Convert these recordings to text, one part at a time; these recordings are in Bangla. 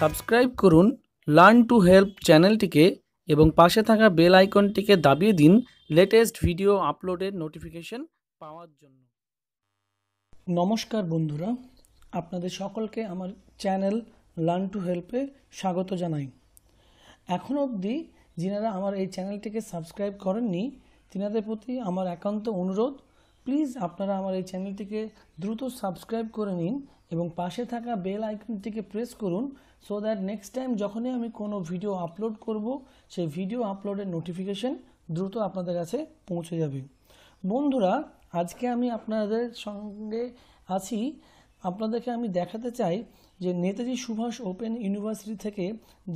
সাবস্ক্রাইব করুন লার্ন টু হেল্প চ্যানেলটিকে এবং পাশে থাকা বেল আইকনটিকে দাবিয়ে দিন লেটেস্ট ভিডিও আপলোডের নোটিফিকেশন পাওয়ার জন্য নমস্কার বন্ধুরা আপনাদের সকলকে আমার চ্যানেল লার্ন টু হেল্পে স্বাগত জানাই এখন অবধি যিনারা আমার এই চ্যানেলটিকে সাবস্ক্রাইব করেননি তিনাদের প্রতি আমার একান্ত অনুরোধ প্লিজ আপনারা আমার এই চ্যানেলটিকে দ্রুত সাবস্ক্রাইব করে নিন এবং পাশে থাকা বেল আইকনটিকে প্রেস করুন সো দ্যাট নেক্সট টাইম যখনই আমি কোনো ভিডিও আপলোড করব সেই ভিডিও আপলোডের নোটিফিকেশন দ্রুত আপনাদের কাছে পৌঁছে যাবে বন্ধুরা আজকে আমি আপনাদের সঙ্গে আছি আপনাদেরকে আমি দেখাতে চাই যে নেতাজি সুভাষ ওপেন ইউনিভার্সিটি থেকে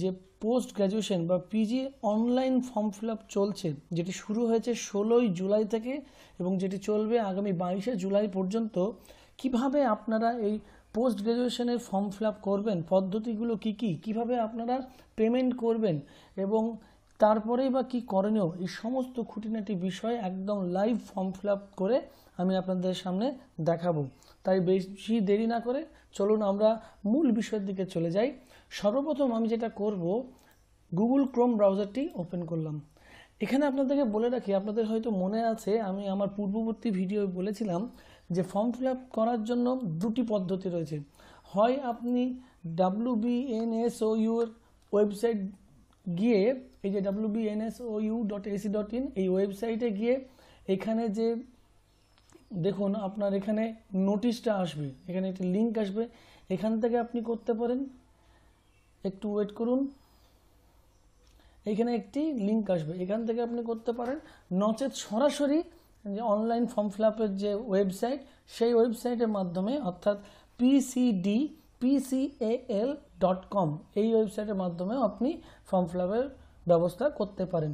যে পোস্ট গ্র্যাজুয়েশন বা PG online form fill up চলছে যেটি শুরু হয়েছে ষোলোই জুলাই থেকে এবং যেটি চলবে আগামী বাইশে জুলাই পর্যন্ত কিভাবে আপনারা এই পোস্ট গ্র্যাজুয়েশনের ফর্ম ফিল আপ করবেন পদ্ধতিগুলো কি কি কিভাবে আপনারা পেমেন্ট করবেন এবং তারপরেই বা কি করণীয় এই সমস্ত খুঁটিনাটি বিষয় একদম লাইভ ফর্ম ফিল আপ করে আমি আপনাদের সামনে দেখাবো তাই বেশি দেরি না করে চলুন আমরা মূল বিষয়ের দিকে চলে যাই সর্বপ্রথম আমি যেটা করব গুগল ক্রোম ব্রাউজারটি ওপেন করলাম এখানে আপনাদেরকে বলে রাখি আপনাদের হয়তো মনে আছে আমি আমার পূর্ববর্তী ভিডিও বলেছিলাম যে ফর্ম ফিল করার জন্য দুটি পদ্ধতি রয়েছে হয় আপনি ডাব্লু বিএনএসও ইউর ওয়েবসাইট গিয়ে এই যে W B N S O U dot AC dot in এই ওয়েবসাইটে গিয়ে এখানে যে দেখুন আপনার এখানে নোটিশটা আসবে এখানে একটি লিঙ্ক আসবে এখান থেকে আপনি করতে পারেন একটু ওয়েট করুন এখানে একটি লিঙ্ক আসবে এখান থেকে আপনি করতে পারেন নচেত সরাসরি যে অনলাইন ফর্ম ফিল যে ওয়েবসাইট সেই ওয়েবসাইটের মাধ্যমে অর্থাৎ পিসিডি পিসিএল ডট কম এই ওয়েবসাইটের মাধ্যমে আপনি ফর্ম ফিল ব্যবস্থা করতে পারেন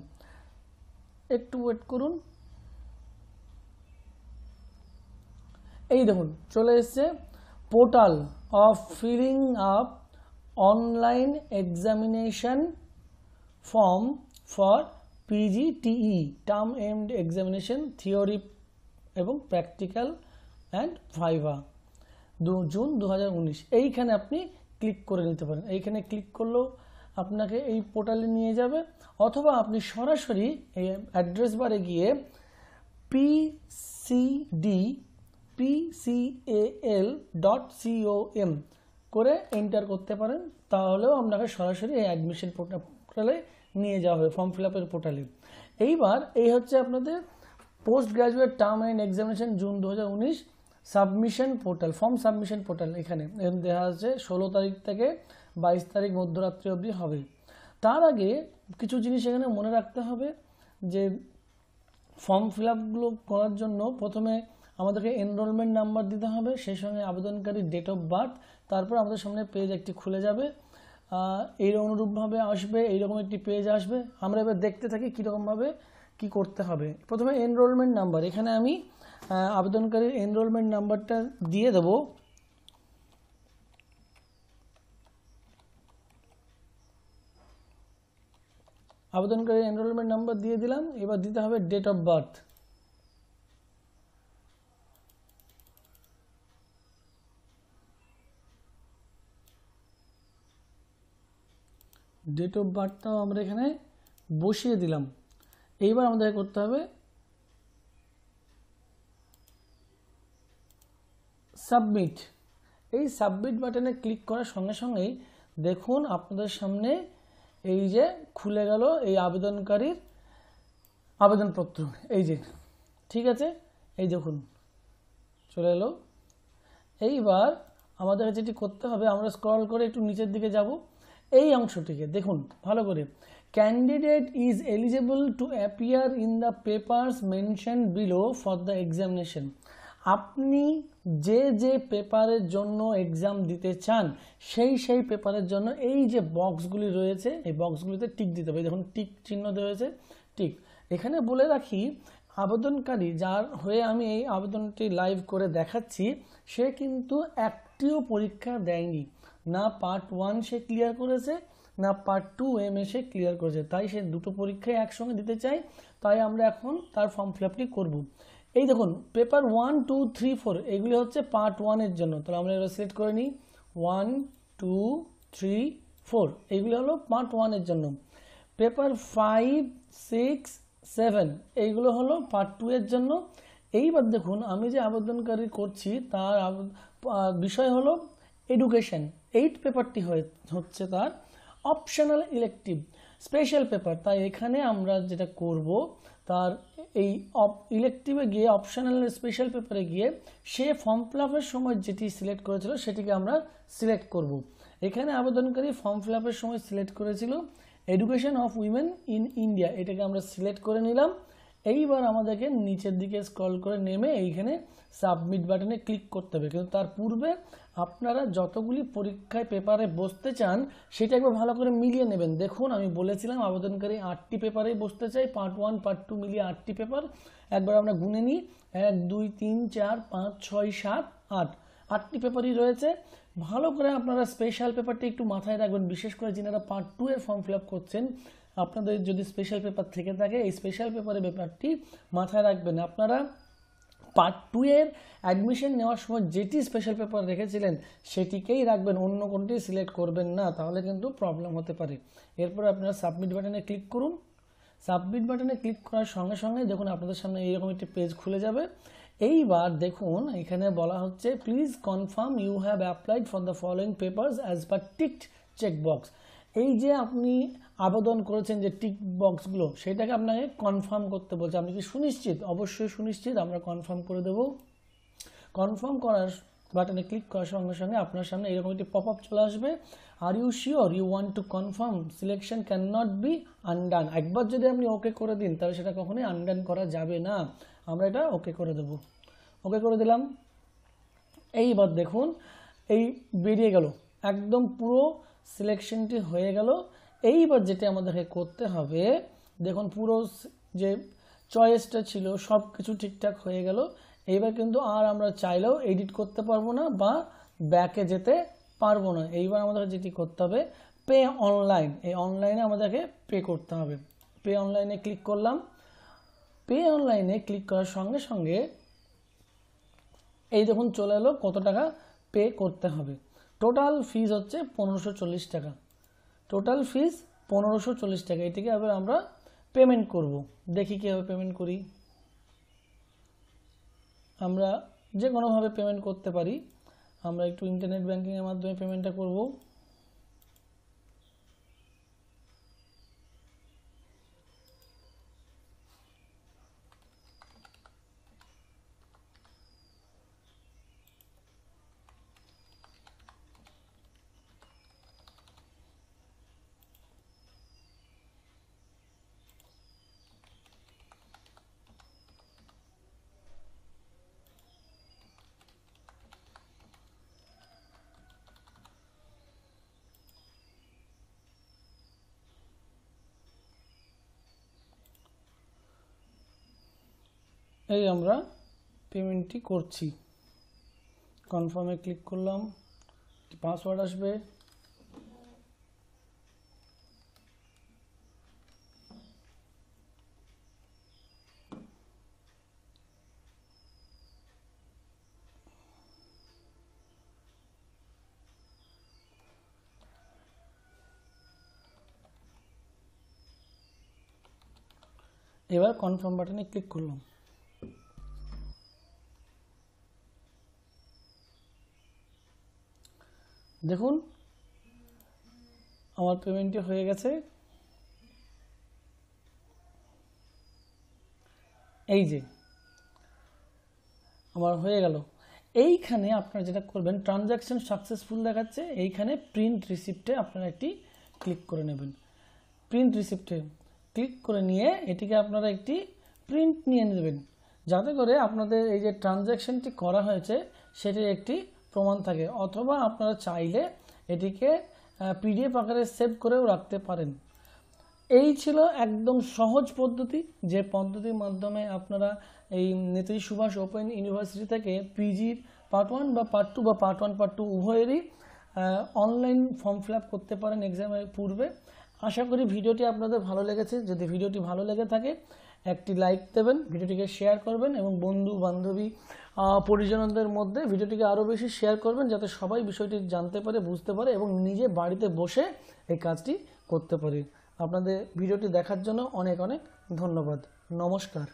একটু ওয়েট করুন এই দেখুন চলে এসছে portal of filling up online examination form for P G T E term end examination theory এবং প্র্যাকটিক্যাল অ্যান্ড ভাইভা দু জুন দু এইখানে আপনি ক্লিক করে নিতে পারেন এইখানে ক্লিক করলেও আপনাকে এই পোর্টালে নিয়ে যাবে অথবা আপনি সরাসরি এই অ্যাড্রেস বারে গিয়ে পিসিডি পিসিএল ডট সিওএম করে এন্টার করতে পারেন তাহলেও আপনাকে সরাসরি এই অ্যাডমিশন পোর্টালে নিয়ে যাওয়া হবে ফর্ম ফিল আপের পোর্টালে এইবার এই হচ্ছে আপনাদের post graduate term and examination June দু submission portal form submission portal এখানে দেখা যাচ্ছে ষোলো তারিখ থেকে বাইশ তারিখ মধ্যরাত্রি অবধি হবে তার আগে কিছু জিনিস এখানে মনে রাখতে হবে যে ফর্ম ফিল আপগুলো করার জন্য প্রথমে আমাদেরকে এনরোলমেন্ট নাম্বার দিতে হবে সেই সঙ্গে আবেদনকারী ডেট অফ বার্থ তারপর আমাদের সামনে পেজ একটি খুলে যাবে এই অনুরূপভাবে আসবে এইরকম একটি পেজ আসবে আমরা এবার দেখতে থাকি কীরকমভাবে কি করতে হবে প্রথমে এনরোলমেন্ট নাম্বার এখানে আমি আবেদনকারীর এনরোলমেন্ট নাম্বারটা দিয়ে দেবো আবেদনকারীর এনরোলমেন্ট নাম্বার দিয়ে দিলাম এবার দিতে হবে date of birth date of বার্থটাও আমরা এখানে বসিয়ে দিলাম এইবার আমাদের করতে হবে সাবমিট এই সাবমিট বাটনে ক্লিক করার সঙ্গে সঙ্গেই দেখুন আপনাদের সামনে এই যে খুলে গেল এই আবেদনকারীর আবেদনপত্র এই যে ঠিক আছে এই দেখুন চলে এলো এইবার আমাদের যেটি করতে হবে আমরা স্ক্রল করে একটু নিচের দিকে যাব এই অংশটিকে দেখুন ভালো করে candidate is eligible to appear in the papers mention below for the examination আপনি যে যে পেপারের জন্য এক্সাম দিতে চান সেই সেই পেপারের জন্য এই যে বক্সগুলি রয়েছে এই বক্সগুলিতে টিক দিতে হবে দেখুন টিক চিহ্ন রয়েছে টিক এখানে বলে রাখি আবেদনকারী যার হয়ে আমি এই আবেদনটি লাইভ করে দেখাচ্ছি সে কিন্তু একটিও পরীক্ষা দেয়নি না পার্ট ওয়ান সে ক্লিয়ার করেছে না পার্ট টু এম এ সে ক্লিয়ার করেছে তাই সে দুটো পরীক্ষায় একসঙ্গে দিতে চায় তাই আমরা এখন তার ফর্ম ফিল আপটি করবো এই দেখুন paper one two three four এগুলি হচ্ছে পার্ট ওয়ানের জন্য তাহলে আমরা এবার সিলেক্ট করে নিই ওয়ান টু থ্রি ফোর এইগুলি হলো পার্ট ওয়ানের জন্য পেপার ফাইভ সিক্স সেভেন এইগুলো হলো পার্ট টু এর জন্য এইবার দেখুন আমি যে আবেদনকারী করছি তার বিষয় হলো এডুকেশন এইট পেপারটি হচ্ছে তার অপশনাল ইলেকটিভ স্পেশাল পেপার তাই এখানে আমরা যেটা করব তার এই ইলেকটিভে গিয়ে অপশনাল স্পেশাল পেপারে গিয়ে সে ফর্ম ফিল সময় যেটি সিলেক্ট করেছিল সেটিকে আমরা সিলেক্ট করব। এখানে আবেদনকারী ফর্ম ফিল সময় সিলেক্ট করেছিল education of women in India এটাকে আমরা সিলেক্ট করে নিলাম এইবার আমাদেরকে নিচের দিকে স্ক্রল করে নেমে এইখানে সাবমিট বাটনে ক্লিক করতে হবে কিন্তু তার পূর্বে আপনারা যতগুলি পরীক্ষায় পেপারে বসতে চান সেটা একবার ভালো করে মিলিয়ে নেবেন দেখুন আমি বলেছিলাম আবেদনকারী আটটি পেপারেই বসতে চাই পার্ট ওয়ান পার্ট টু মিলিয়ে আটটি পেপার একবার আমরা গুনে নিই এক দুই তিন চার পাঁচ ছয় সাত আট আটটি পেপারই রয়েছে ভালো করে আপনারা স্পেশাল পেপারটি একটু মাথায় রাখবেন বিশেষ করে যিনারা পার্ট টু এর ফর্ম ফিল আপ করছেন আপনাদের যদি স্পেশাল পেপার থেকে থাকে এই স্পেশাল পেপারের ব্যাপারটি মাথায় রাখবেন আপনারা পার্ট টু এর অ্যাডমিশন নেওয়ার সময় যেটি স্পেশাল পেপার রেখেছিলেন সেটিকেই রাখবেন অন্য কোনটি সিলেক্ট করবেন না তাহলে কিন্তু প্রবলেম হতে পারে এরপর আপনারা সাবমিট বাটনে ক্লিক করুন সাবমিট বাটনে ক্লিক করার সঙ্গে সঙ্গে দেখুন আপনাদের সামনে এইরকম একটি পেজ খুলে যাবে এইবার দেখুন এখানে বলা হচ্ছে please confirm you have applied for the following papers as per ticked checkbox এই যে আপনি আবেদন করেছেন যে টিক বক্সগুলো সেটাকে আপনাকে কনফার্ম করতে বলছে আপনি কি সুনিশ্চিত অবশ্যই সুনিশ্চিত আমরা কনফার্ম করে দেব কনফার্ম করার বাটনে ক্লিক করার সঙ্গে সঙ্গে আপনার সামনে এরকম একটি পপ আপ চলে আসবে are you sure you want to confirm selection can not be undone একবার যদি আপনি ওকে করে দিন তাহলে সেটা কখনোই আনডান করা যাবে না আমরা এটা ওকে করে দেব ওকে করে দিলাম এইবার দেখুন এই বেরিয়ে গেল একদম পুরো সিলেকশনটি হয়ে গেল এইবার যেটি আমাদেরকে করতে হবে দেখুন পুরো যে চয়েসটা ছিল সব কিছু ঠিকঠাক হয়ে গেল এইবার কিন্তু আর আমরা চাইলেও এডিট করতে পারবো না বা ব্যাকে যেতে পারবো না এইবার আমাদের যেটি করতে হবে পে অনলাইন এই অনলাইনে আমাদেরকে পে করতে হবে পে অনলাইনে ক্লিক করলাম পে অনলাইনে ক্লিক করার সঙ্গে সঙ্গে এই দেখুন চলে এলো কত টাকা পে করতে হবে টোটাল ফিজ হচ্ছে পনেরোশো টাকা টোটাল ফিজ পনেরোশো টাকা এটিকে আবার আমরা পেমেন্ট করব দেখি কীভাবে পেমেন্ট করি আমরা যে কোনোভাবে পেমেন্ট করতে পারি আমরা একটু ইন্টারনেট ব্যাঙ্কিংয়ের মাধ্যমে পেমেন্টটা করবো এই আমরা পেমেন্টটি করছি কনফার্মে ক্লিক করলাম পাসওয়ার্ড আসবে এবার কনফার্ম বাটনে ক্লিক করলাম দেখুন আমার পেমেন্টটি হয়ে গেছে এই যে আমার হয়ে গেল এইখানে আপনারা যেটা করবেন ট্রানজ্যাকশন সাকসেসফুল দেখাচ্ছে এইখানে প্রিন্ট রিসিপ্টে আপনারা একটি ক্লিক করে নেবেন প্রিন্ট রিসিপ্টে ক্লিক করে নিয়ে এটিকে আপনারা একটি প্রিন্ট নিয়ে নেবেন যাতে করে আপনাদের এই যে ট্রানজ্যাকশনটি করা হয়েছে সেটির একটি প্রমাণ থাকে অথবা আপনারা চাইলে এটিকে পিডিএফ আকারে সেভ করেও রাখতে পারেন এই ছিল একদম সহজ পদ্ধতি যে পদ্ধতির মাধ্যমে আপনারা এই নেতাজি সুভাষ ওপেন ইউনিভার্সিটি থেকে পিজির পার্ট ওয়ান বা পার্ট টু বা পার্ট ওয়ান পার্ট টু উভয়েরই অনলাইন ফর্ম ফিল করতে পারেন এক্সামের পূর্বে আশা করি ভিডিওটি আপনাদের ভালো লেগেছে যদি ভিডিওটি ভালো লেগে থাকে একটি লাইক দেবেন ভিডিওটিকে শেয়ার করবেন এবং বন্ধু বান্ধবী পরিজনদের মধ্যে ভিডিওটিকে আরও বেশি শেয়ার করবেন যাতে সবাই বিষয়টি জানতে পারে বুঝতে পারে এবং নিজে বাড়িতে বসে এই কাজটি করতে পারে আপনাদের ভিডিওটি দেখার জন্য অনেক অনেক ধন্যবাদ নমস্কার